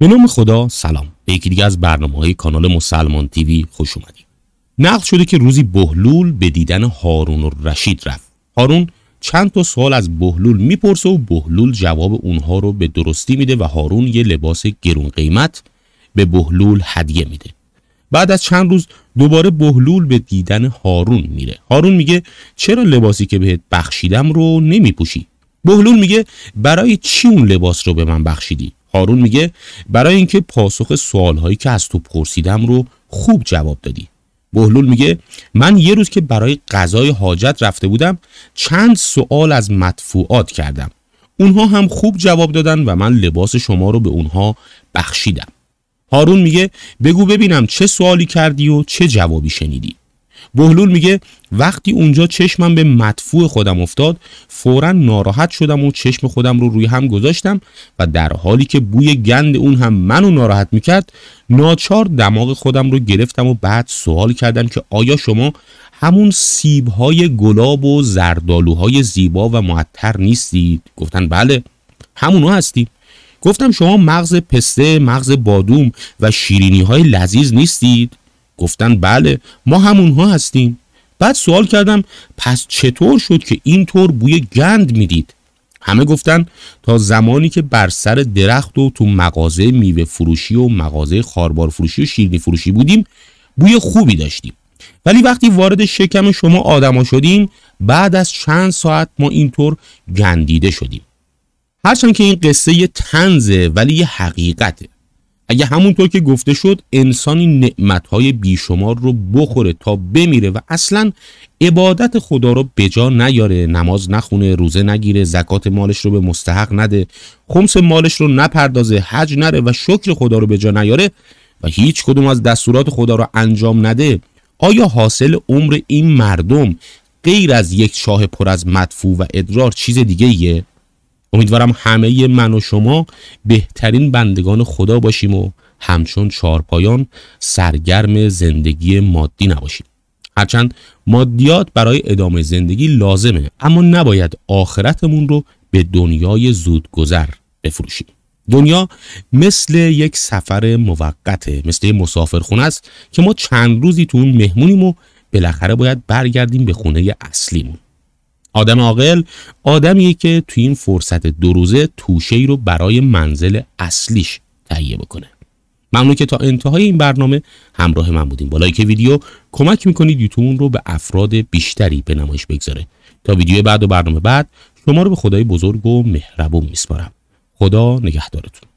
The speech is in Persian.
به نام خدا سلام به یکی دیگه از برنامه های کانال مسلمان تیوی خوش اومدید نقل شده که روزی بهلول به دیدن هارون و رشید رفت هارون چند تا سوال از بهلول میپرسه و بهلول جواب اونها رو به درستی میده و هارون یه لباس گرون قیمت به بهلول هدیه میده بعد از چند روز دوباره بهلول به دیدن هارون میره هارون میگه چرا لباسی که بهت بخشیدم رو نمیپوشی بهلول میگه برای چی اون لباس رو به من بخشیدی هارون میگه برای اینکه پاسخ سوال هایی که از تو پرسیدم رو خوب جواب دادی بهلول میگه من یه روز که برای غذای حاجت رفته بودم چند سوال از مدفوعات کردم اونها هم خوب جواب دادن و من لباس شما رو به اونها بخشیدم هارون میگه بگو ببینم چه سوالی کردی و چه جوابی شنیدی بهلول میگه وقتی اونجا چشمم به مدفوع خودم افتاد فورا ناراحت شدم و چشم خودم رو روی هم گذاشتم و در حالی که بوی گند اون هم منو ناراحت میکرد ناچار دماغ خودم رو گرفتم و بعد سوال کردم که آیا شما همون سیبهای گلاب و زردالوهای زیبا و معطر نیستید گفتن بله همونو هستید گفتم شما مغز پسته، مغز بادوم و شیرینی های لذیذ نیستید؟ گفتن بله ما همونها هستیم بعد سوال کردم پس چطور شد که اینطور بوی گند میدید همه گفتن تا زمانی که بر سر درخت و تو مغازه میوه فروشی و مغازه خاربار فروشی و شیرنی فروشی بودیم بوی خوبی داشتیم ولی وقتی وارد شکم شما آدما شدیم بعد از چند ساعت ما اینطور گندیده شدیم هرچند که این قصه یه تنزه ولی یه حقیقته اگه همونطور که گفته شد انسانی نعمتهای بیشمار رو بخوره تا بمیره و اصلا عبادت خدا رو به جا نیاره نماز نخونه روزه نگیره زکات مالش رو به مستحق نده خمس مالش رو نپردازه حج نره و شکر خدا رو به جا نیاره و هیچ کدوم از دستورات خدا رو انجام نده آیا حاصل عمر این مردم غیر از یک شاه پر از مدفوع و ادرار چیز دیگه یه؟ امیدوارم همه من و شما بهترین بندگان خدا باشیم و همچون چارپایان سرگرم زندگی مادی نباشیم هرچند مادیات برای ادامه زندگی لازمه اما نباید آخرتمون رو به دنیای زودگذر بفروشیم دنیا مثل یک سفر موقته مثل یک مسافرخونه است که ما چند روزی تو اون مهمونیم و بالاخره باید برگردیم به خونه اصلیمون آدم عاقل آدمیه که توی این فرصت دو روزه توشه ای رو برای منزل اصلیش تهیه بکنه ممنون که تا انتهای این برنامه همراه من بودیم با لایک ویدیو کمک میکنید یوتون رو به افراد بیشتری به نمایش بگذاره تا ویدیو بعد و برنامه بعد شما رو به خدای بزرگ و مهربون میسپارم خدا نگهدارتون